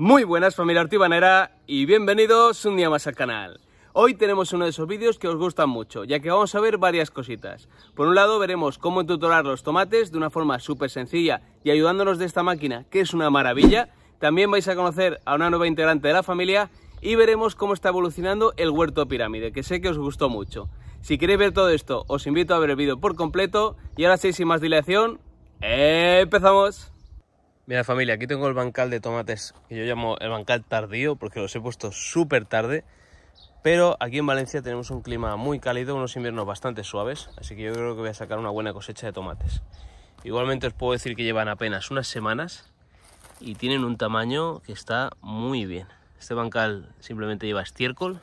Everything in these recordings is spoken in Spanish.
Muy buenas familia artibanera y bienvenidos un día más al canal. Hoy tenemos uno de esos vídeos que os gustan mucho, ya que vamos a ver varias cositas. Por un lado veremos cómo tutorar los tomates de una forma súper sencilla y ayudándonos de esta máquina, que es una maravilla. También vais a conocer a una nueva integrante de la familia y veremos cómo está evolucionando el huerto pirámide, que sé que os gustó mucho. Si queréis ver todo esto, os invito a ver el vídeo por completo y ahora sí, sin más dilación, ¡empezamos! Mira familia, aquí tengo el bancal de tomates que yo llamo el bancal tardío porque los he puesto súper tarde. Pero aquí en Valencia tenemos un clima muy cálido, unos inviernos bastante suaves, así que yo creo que voy a sacar una buena cosecha de tomates. Igualmente os puedo decir que llevan apenas unas semanas y tienen un tamaño que está muy bien. Este bancal simplemente lleva estiércol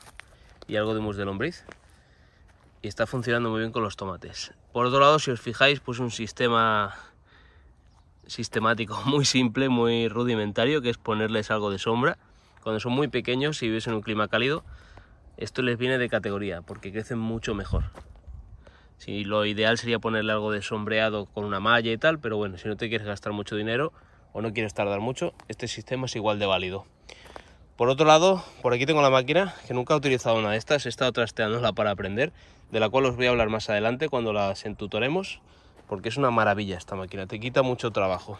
y algo de mus de lombriz y está funcionando muy bien con los tomates. Por otro lado, si os fijáis, pues un sistema sistemático muy simple, muy rudimentario, que es ponerles algo de sombra. Cuando son muy pequeños, si vives en un clima cálido, esto les viene de categoría, porque crecen mucho mejor. Si lo ideal sería ponerle algo de sombreado con una malla y tal, pero bueno, si no te quieres gastar mucho dinero o no quieres tardar mucho, este sistema es igual de válido. Por otro lado, por aquí tengo la máquina, que nunca he utilizado una de estas, he estado trasteándola para aprender, de la cual os voy a hablar más adelante cuando las entutoremos porque es una maravilla esta máquina, te quita mucho trabajo.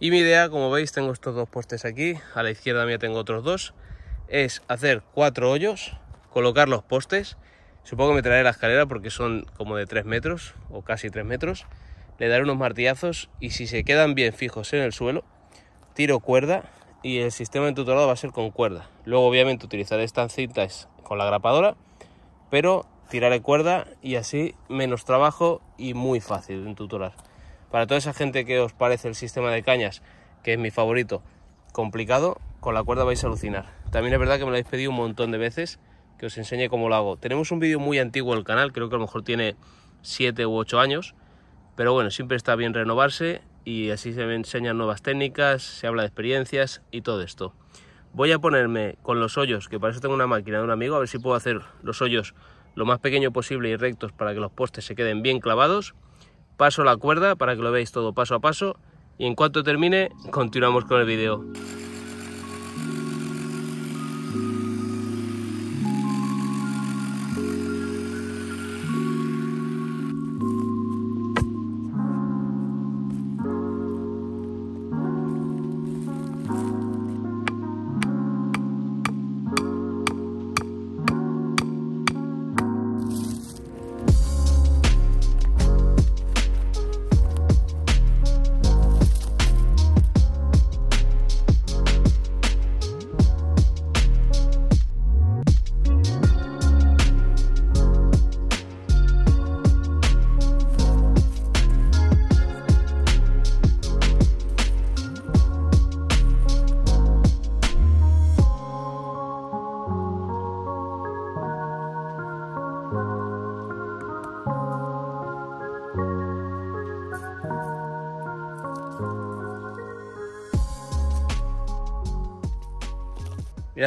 Y mi idea, como veis, tengo estos dos postes aquí, a la izquierda mía tengo otros dos, es hacer cuatro hoyos, colocar los postes, supongo que me traeré la escalera porque son como de 3 metros o casi 3 metros, le daré unos martillazos y si se quedan bien fijos en el suelo, tiro cuerda y el sistema de tutorado va a ser con cuerda. Luego obviamente utilizaré estas cintas con la grapadora, pero tirar cuerda y así menos trabajo y muy fácil en tutorar. Para toda esa gente que os parece el sistema de cañas, que es mi favorito, complicado, con la cuerda vais a alucinar. También es verdad que me lo habéis pedido un montón de veces que os enseñe cómo lo hago. Tenemos un vídeo muy antiguo en el canal, creo que a lo mejor tiene 7 u 8 años, pero bueno, siempre está bien renovarse y así se me enseñan nuevas técnicas, se habla de experiencias y todo esto. Voy a ponerme con los hoyos, que para eso tengo una máquina de un amigo, a ver si puedo hacer los hoyos lo más pequeño posible y rectos para que los postes se queden bien clavados. Paso la cuerda para que lo veáis todo paso a paso y en cuanto termine continuamos con el vídeo.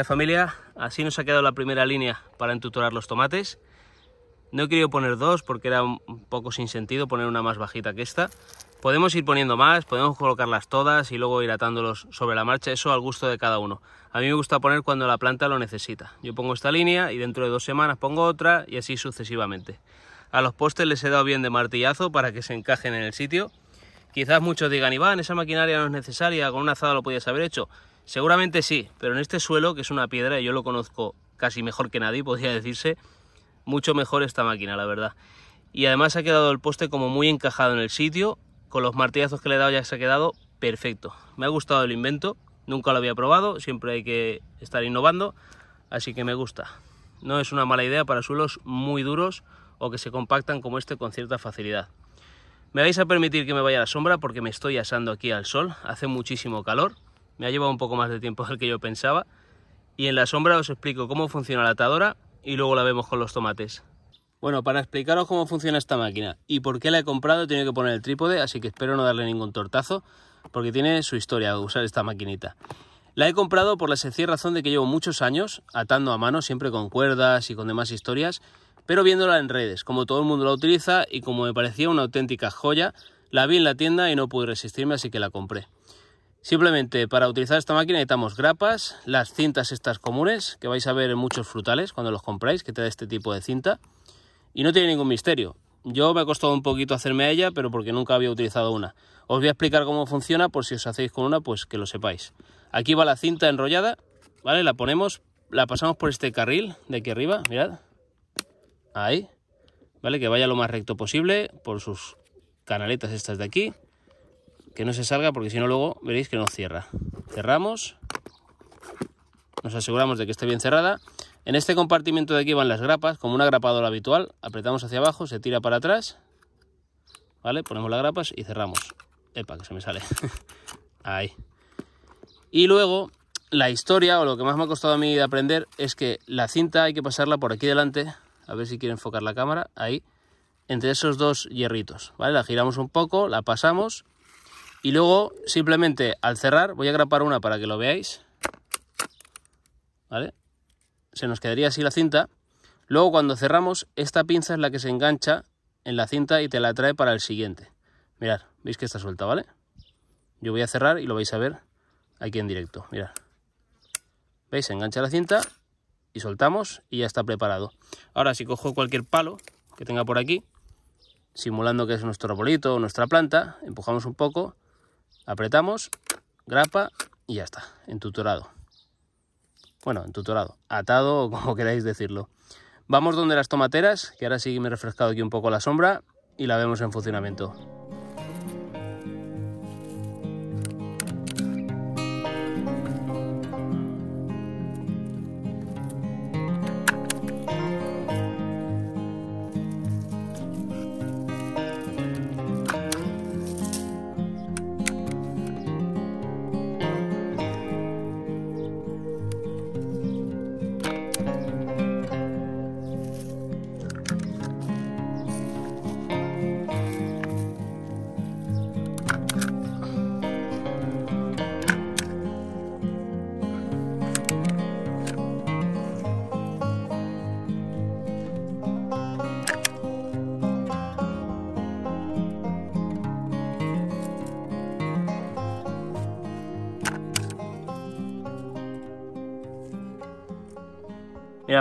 familia, así nos ha quedado la primera línea para entutorar los tomates. No he querido poner dos porque era un poco sin sentido poner una más bajita que esta. Podemos ir poniendo más, podemos colocarlas todas y luego ir atándolos sobre la marcha, eso al gusto de cada uno. A mí me gusta poner cuando la planta lo necesita. Yo pongo esta línea y dentro de dos semanas pongo otra y así sucesivamente. A los postes les he dado bien de martillazo para que se encajen en el sitio. Quizás muchos digan, Iván, esa maquinaria no es necesaria, con una azada lo podías haber hecho. Seguramente sí, pero en este suelo, que es una piedra, y yo lo conozco casi mejor que nadie, podría decirse, mucho mejor esta máquina, la verdad. Y además ha quedado el poste como muy encajado en el sitio, con los martillazos que le he dado ya se ha quedado perfecto. Me ha gustado el invento, nunca lo había probado, siempre hay que estar innovando, así que me gusta. No es una mala idea para suelos muy duros o que se compactan como este con cierta facilidad. Me vais a permitir que me vaya a la sombra porque me estoy asando aquí al sol, hace muchísimo calor me ha llevado un poco más de tiempo del que yo pensaba. Y en la sombra os explico cómo funciona la atadora y luego la vemos con los tomates. Bueno, para explicaros cómo funciona esta máquina y por qué la he comprado he tenido que poner el trípode, así que espero no darle ningún tortazo, porque tiene su historia de usar esta maquinita. La he comprado por la sencilla razón de que llevo muchos años atando a mano, siempre con cuerdas y con demás historias, pero viéndola en redes, como todo el mundo la utiliza y como me parecía una auténtica joya, la vi en la tienda y no pude resistirme, así que la compré. Simplemente para utilizar esta máquina necesitamos grapas, las cintas estas comunes, que vais a ver en muchos frutales cuando los compráis, que te da este tipo de cinta. Y no tiene ningún misterio. Yo me ha costado un poquito hacerme a ella, pero porque nunca había utilizado una. Os voy a explicar cómo funciona, por si os hacéis con una, pues que lo sepáis. Aquí va la cinta enrollada, ¿vale? La ponemos, la pasamos por este carril de aquí arriba, mirad. Ahí, ¿vale? Que vaya lo más recto posible por sus canaletas estas de aquí que no se salga porque si no luego veréis que no cierra. Cerramos, nos aseguramos de que esté bien cerrada. En este compartimento de aquí van las grapas, como una grapadora habitual. Apretamos hacia abajo, se tira para atrás, ¿vale? Ponemos las grapas y cerramos. Epa, que se me sale. Ahí. Y luego, la historia, o lo que más me ha costado a mí de aprender, es que la cinta hay que pasarla por aquí delante. A ver si quiere enfocar la cámara. Ahí. Entre esos dos hierritos, ¿vale? La giramos un poco, la pasamos y luego, simplemente al cerrar, voy a grapar una para que lo veáis. ¿Vale? Se nos quedaría así la cinta. Luego, cuando cerramos, esta pinza es la que se engancha en la cinta y te la trae para el siguiente. Mirad, veis que está suelta, ¿vale? Yo voy a cerrar y lo vais a ver aquí en directo. Mirad. ¿Veis? Se engancha la cinta y soltamos y ya está preparado. Ahora, si cojo cualquier palo que tenga por aquí, simulando que es nuestro arbolito o nuestra planta, empujamos un poco Apretamos, grapa y ya está, entutorado. Bueno, entutorado, atado o como queráis decirlo. Vamos donde las tomateras, que ahora sí me he refrescado aquí un poco la sombra y la vemos en funcionamiento.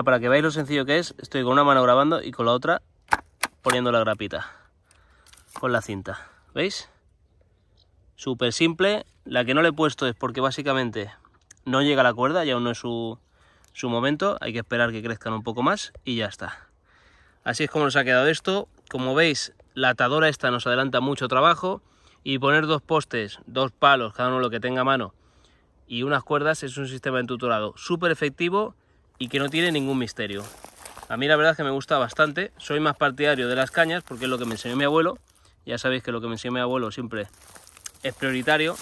para que veáis lo sencillo que es, estoy con una mano grabando y con la otra poniendo la grapita con la cinta. ¿Veis? Súper simple. La que no le he puesto es porque básicamente no llega la cuerda y aún no es su, su momento. Hay que esperar que crezcan un poco más y ya está. Así es como nos ha quedado esto. Como veis, la atadora esta nos adelanta mucho trabajo y poner dos postes, dos palos, cada uno lo que tenga a mano y unas cuerdas es un sistema tutorado súper efectivo y que no tiene ningún misterio. A mí la verdad es que me gusta bastante, soy más partidario de las cañas porque es lo que me enseñó mi abuelo, ya sabéis que lo que me enseñó mi abuelo siempre es prioritario,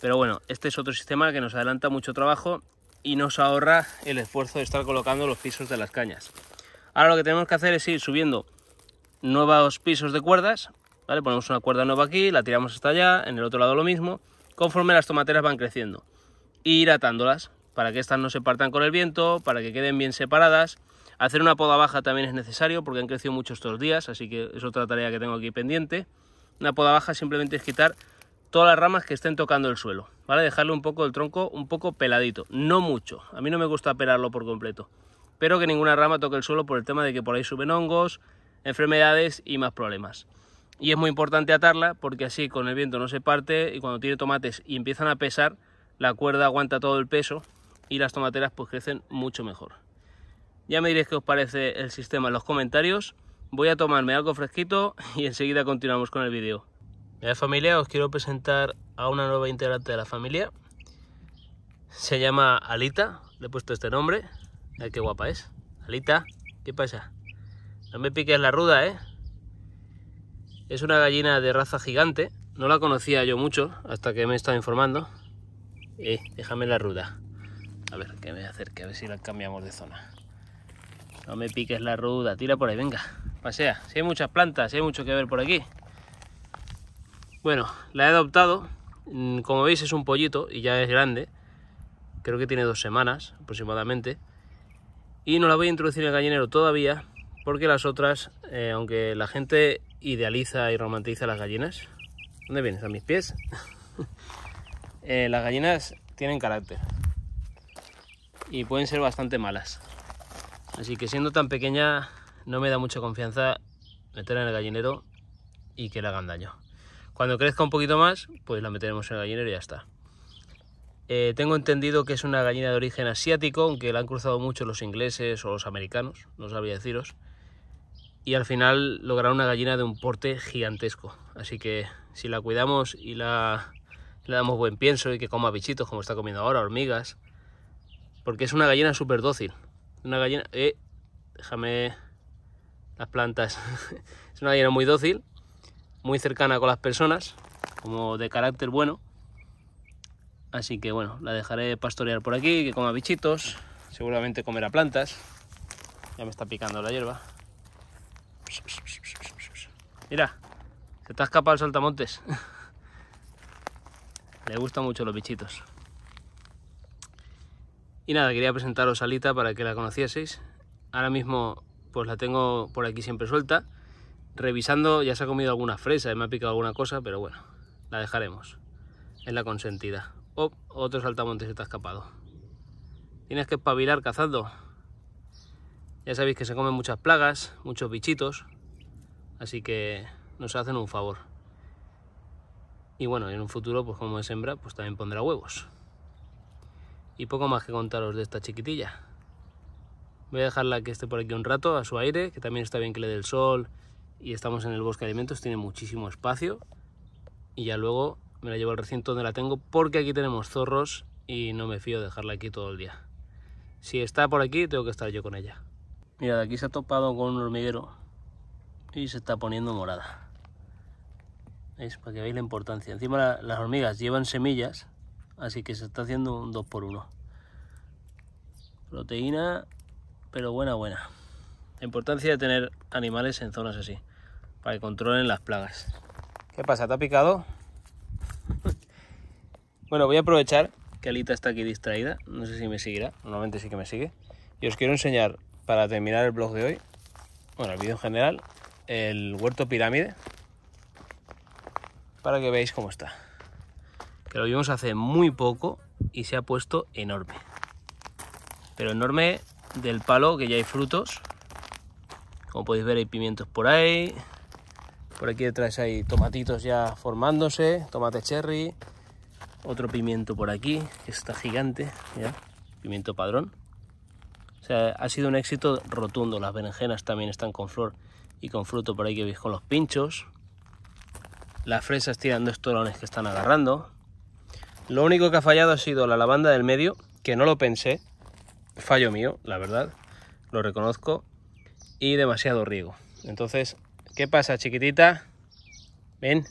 pero bueno, este es otro sistema que nos adelanta mucho trabajo y nos ahorra el esfuerzo de estar colocando los pisos de las cañas. Ahora lo que tenemos que hacer es ir subiendo nuevos pisos de cuerdas, ¿vale? Ponemos una cuerda nueva aquí, la tiramos hasta allá, en el otro lado lo mismo, conforme las tomateras van creciendo, Y ir atándolas para que estas no se partan con el viento, para que queden bien separadas. Hacer una poda baja también es necesario porque han crecido mucho estos días, así que es otra tarea que tengo aquí pendiente. Una poda baja simplemente es quitar todas las ramas que estén tocando el suelo, ¿vale? Dejarle un poco el tronco un poco peladito, no mucho. A mí no me gusta pelarlo por completo, pero que ninguna rama toque el suelo por el tema de que por ahí suben hongos, enfermedades y más problemas. Y es muy importante atarla porque así con el viento no se parte y cuando tiene tomates y empiezan a pesar, la cuerda aguanta todo el peso y las tomateras pues crecen mucho mejor. Ya me diréis qué os parece el sistema en los comentarios. Voy a tomarme algo fresquito y enseguida continuamos con el vídeo. Hola familia, os quiero presentar a una nueva integrante de la familia. Se llama Alita, le he puesto este nombre. Ay, qué guapa es. Alita, ¿qué pasa? No me piques la ruda, ¿eh? Es una gallina de raza gigante. No la conocía yo mucho hasta que me he estado informando. Eh, déjame la ruda. A ver, que me acerque, a ver si la cambiamos de zona. No me piques la ruda, tira por ahí, venga. Pasea, si hay muchas plantas, si hay mucho que ver por aquí. Bueno, la he adoptado. Mm, como veis es un pollito y ya es grande. Creo que tiene dos semanas aproximadamente. Y no la voy a introducir en el gallinero todavía porque las otras, eh, aunque la gente idealiza y romantiza las gallinas... ¿Dónde vienes? ¿A mis pies? Eh, las gallinas tienen carácter y pueden ser bastante malas. Así que siendo tan pequeña no me da mucha confianza meterla en el gallinero y que le hagan daño. Cuando crezca un poquito más, pues la meteremos en el gallinero y ya está. Eh, tengo entendido que es una gallina de origen asiático, aunque la han cruzado mucho los ingleses o los americanos, no sabría deciros. Y al final lograron una gallina de un porte gigantesco. Así que si la cuidamos y la, le damos buen pienso y que coma bichitos como está comiendo ahora, hormigas, porque es una gallina súper dócil. Una gallina... Eh, déjame las plantas. es una gallina muy dócil, muy cercana con las personas, como de carácter bueno. Así que bueno, la dejaré pastorear por aquí, que coma bichitos, seguramente comerá plantas. Ya me está picando la hierba. Mira, se te ha escapado el saltamontes. Le gustan mucho los bichitos. Y nada, quería presentaros a Alita para que la conocieseis. Ahora mismo pues la tengo por aquí siempre suelta. Revisando, ya se ha comido alguna fresa, me ha picado alguna cosa, pero bueno, la dejaremos. Es la consentida. oh, otro saltamontes se te ha escapado. Tienes que espabilar cazando. Ya sabéis que se comen muchas plagas, muchos bichitos, así que nos hacen un favor. Y bueno, en un futuro, pues como es hembra, pues también pondrá huevos. Y poco más que contaros de esta chiquitilla. Voy a dejarla que esté por aquí un rato a su aire, que también está bien que le dé el sol y estamos en el bosque de alimentos, tiene muchísimo espacio. Y ya luego me la llevo al recinto donde la tengo porque aquí tenemos zorros y no me fío de dejarla aquí todo el día. Si está por aquí, tengo que estar yo con ella. Mira, aquí se ha topado con un hormiguero y se está poniendo morada. es Para que veáis la importancia. Encima las hormigas llevan semillas Así que se está haciendo un 2 por 1 Proteína, pero buena, buena. La importancia de tener animales en zonas así, para que controlen las plagas. ¿Qué pasa? ¿Te ha picado? bueno, voy a aprovechar que Alita está aquí distraída. No sé si me seguirá, normalmente sí que me sigue. Y os quiero enseñar, para terminar el blog de hoy, bueno, el vídeo en general, el huerto pirámide, para que veáis cómo está que lo vimos hace muy poco y se ha puesto enorme. Pero enorme del palo, que ya hay frutos. Como podéis ver hay pimientos por ahí. Por aquí detrás hay tomatitos ya formándose, tomate cherry. Otro pimiento por aquí, que está gigante, pimiento padrón. O sea, ha sido un éxito rotundo. Las berenjenas también están con flor y con fruto por ahí que veis con los pinchos. Las fresas tirando estolones que están agarrando. Lo único que ha fallado ha sido la lavanda del medio, que no lo pensé. Fallo mío, la verdad. Lo reconozco. Y demasiado riego. Entonces, ¿qué pasa, chiquitita? Ven.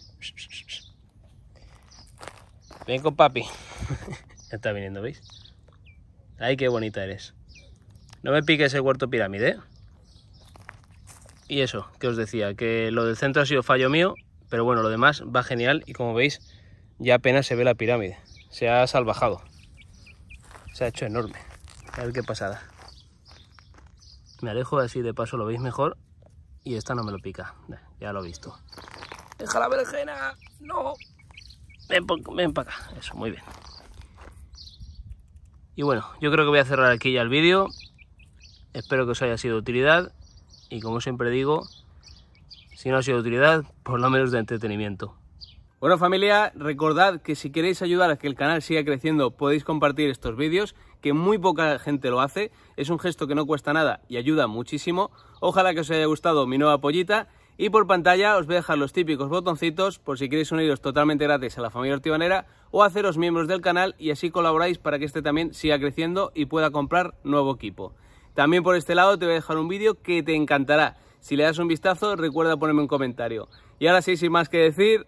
Ven con papi. ya está viniendo, ¿veis? Ay, qué bonita eres. No me piques el huerto pirámide, ¿eh? Y eso, que os decía, que lo del centro ha sido fallo mío, pero bueno, lo demás va genial y como veis, ya apenas se ve la pirámide se ha salvajado. Se ha hecho enorme. A ver qué pasada. Me alejo así de paso lo veis mejor. Y esta no me lo pica. Ya lo he visto. ¡Deja la berenjena! ¡No! Ven, ven para acá. Eso, muy bien. Y bueno, yo creo que voy a cerrar aquí ya el vídeo. Espero que os haya sido de utilidad. Y como siempre digo, si no ha sido de utilidad, por lo menos de entretenimiento. Bueno familia, recordad que si queréis ayudar a que el canal siga creciendo podéis compartir estos vídeos, que muy poca gente lo hace, es un gesto que no cuesta nada y ayuda muchísimo. Ojalá que os haya gustado mi nueva pollita y por pantalla os voy a dejar los típicos botoncitos por si queréis uniros totalmente gratis a la familia Ortibanera o haceros miembros del canal y así colaboráis para que este también siga creciendo y pueda comprar nuevo equipo. También por este lado te voy a dejar un vídeo que te encantará. Si le das un vistazo recuerda ponerme un comentario. Y ahora sí, sin más que decir,